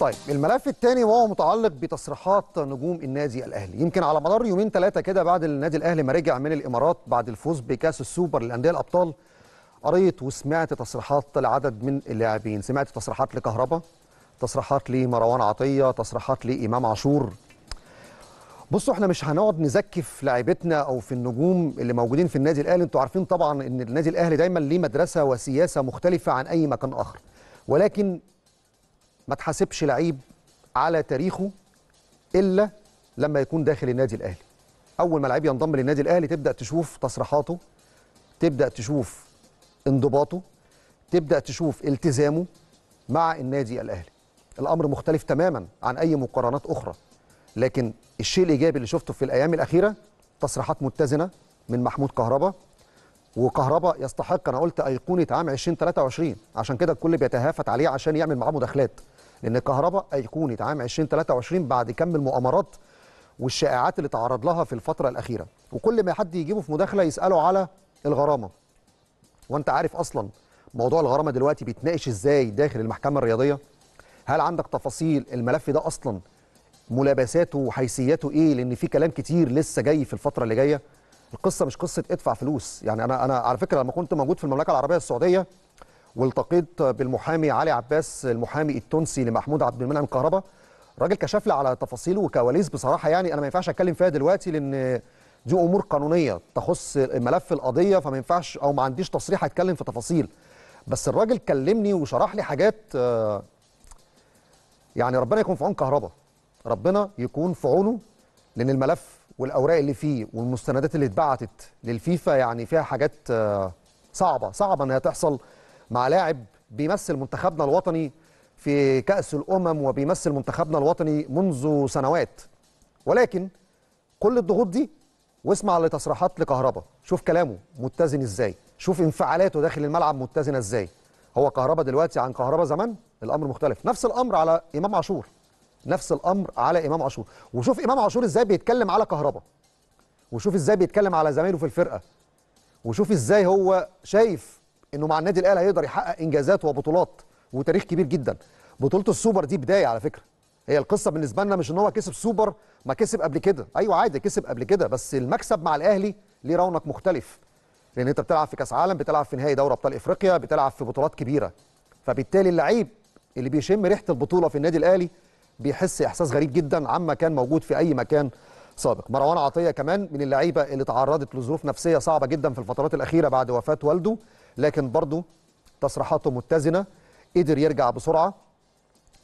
طيب الملف الثاني وهو متعلق بتصريحات نجوم النادي الاهلي يمكن على مدار يومين ثلاثه كده بعد النادي الاهلي ما رجع من الامارات بعد الفوز بكاس السوبر للانديه الابطال قريت وسمعت تصريحات لعدد من اللاعبين سمعت تصريحات لكهربا تصريحات لمروان عطيه تصريحات لامام عاشور بصوا احنا مش هنقعد نزكي في لاعيبتنا او في النجوم اللي موجودين في النادي الاهلي انتوا عارفين طبعا ان النادي الاهلي دايما ليه مدرسه وسياسه مختلفه عن اي مكان اخر ولكن ما تحاسبش لعيب على تاريخه الا لما يكون داخل النادي الاهلي اول ما لعيب ينضم للنادي الاهلي تبدا تشوف تصريحاته تبدا تشوف انضباطه تبدا تشوف التزامه مع النادي الاهلي الامر مختلف تماما عن اي مقارنات اخرى لكن الشيء الايجابي اللي شفته في الايام الاخيره تصريحات متزنه من محمود كهربا وكهربا يستحق انا قلت ايقونه عام 2023 عشان كده الكل بيتهافت عليه عشان يعمل معاه مداخلات لان الكهرباء ايقونه عام 2023 بعد كم المؤامرات والشائعات اللي تعرض لها في الفتره الاخيره وكل ما حد يجيبه في مداخله يساله على الغرامه وانت عارف اصلا موضوع الغرامه دلوقتي بيتناقش ازاي داخل المحكمه الرياضيه هل عندك تفاصيل الملف ده اصلا ملابساته وحيثياته ايه لان في كلام كتير لسه جاي في الفتره اللي جايه القصه مش قصه ادفع فلوس يعني انا انا على فكره لما كنت موجود في المملكه العربيه السعوديه والتقيت بالمحامي علي عباس المحامي التونسي لمحمود عبد المنعم كهربا راجل كشف لي على تفاصيله وكواليس بصراحه يعني انا ما ينفعش اتكلم فيها دلوقتي لان دي امور قانونيه تخص ملف القضيه فما ينفعش او ما عنديش تصريح اتكلم في تفاصيل بس الراجل كلمني وشرح لي حاجات آه، يعني ربنا يكون في عون كهربا ربنا يكون في عونه لان الملف والاوراق اللي فيه والمستندات اللي اتبعتت للفيفا يعني فيها حاجات آه، صعبه صعبه انها تحصل مع لاعب بيمثل منتخبنا الوطني في كأس الأمم وبيمثل منتخبنا الوطني منذ سنوات ولكن كل الضغوط دي واسمع لتصريحات لكهربا شوف كلامه متزن ازاي شوف انفعالاته داخل الملعب متزنه ازاي هو كهربا دلوقتي عن كهربا زمان الامر مختلف نفس الامر على امام عاشور نفس الامر على امام عاشور وشوف امام عاشور ازاي بيتكلم على كهربا وشوف ازاي بيتكلم على زمايله في الفرقه وشوف ازاي هو شايف انه مع النادي الاهلي هيقدر يحقق انجازات وبطولات وتاريخ كبير جدا بطوله السوبر دي بدايه على فكره هي القصه بالنسبه لنا مش ان هو كسب سوبر ما كسب قبل كده ايوه عادي كسب قبل كده بس المكسب مع الاهلي ليه رونق مختلف لان انت بتلعب في كاس عالم بتلعب في نهائي دوري ابطال افريقيا بتلعب في بطولات كبيره فبالتالي اللعيب اللي بيشم ريحه البطوله في النادي الاهلي بيحس احساس غريب جدا عما كان موجود في اي مكان سابق مروان عطيه كمان من اللعيبه اللي تعرضت لظروف نفسيه صعبه جدا في الفترات الاخيره بعد وفاه والده لكن برضه تصريحاته متزنه قدر يرجع بسرعه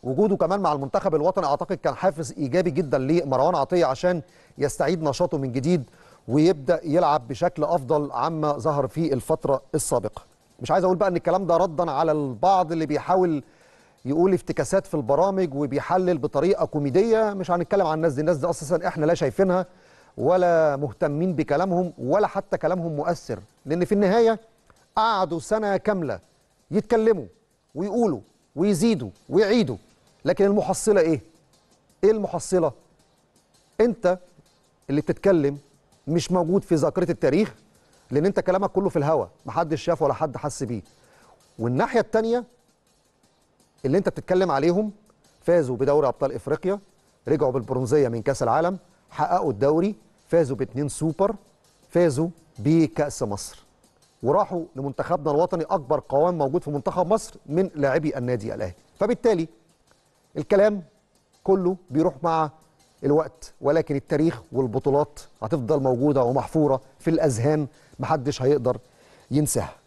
وجوده كمان مع المنتخب الوطني اعتقد كان حافز ايجابي جدا لمروان عطيه عشان يستعيد نشاطه من جديد ويبدا يلعب بشكل افضل عما ظهر في الفتره السابقه مش عايز اقول بقى ان الكلام ده ردا على البعض اللي بيحاول يقول افتكاسات في البرامج وبيحلل بطريقه كوميديه مش هنتكلم عن الناس دي الناس دي اساسا احنا لا شايفينها ولا مهتمين بكلامهم ولا حتى كلامهم مؤثر لان في النهايه قعدوا سنة كاملة يتكلموا ويقولوا ويزيدوا ويعيدوا لكن المحصلة إيه؟ إيه المحصلة؟ أنت اللي بتتكلم مش موجود في ذاكرة التاريخ لأن أنت كلامك كله في الهوا محدش شافه ولا حد حس بيه والناحية الثانيه اللي أنت بتتكلم عليهم فازوا بدوري أبطال إفريقيا رجعوا بالبرونزية من كأس العالم حققوا الدوري فازوا باتنين سوبر فازوا بكأس مصر وراحوا لمنتخبنا الوطني اكبر قوام موجود في منتخب مصر من لاعبي النادي الاهلي فبالتالي الكلام كله بيروح مع الوقت ولكن التاريخ والبطولات هتفضل موجوده ومحفوره في الاذهان محدش هيقدر ينساها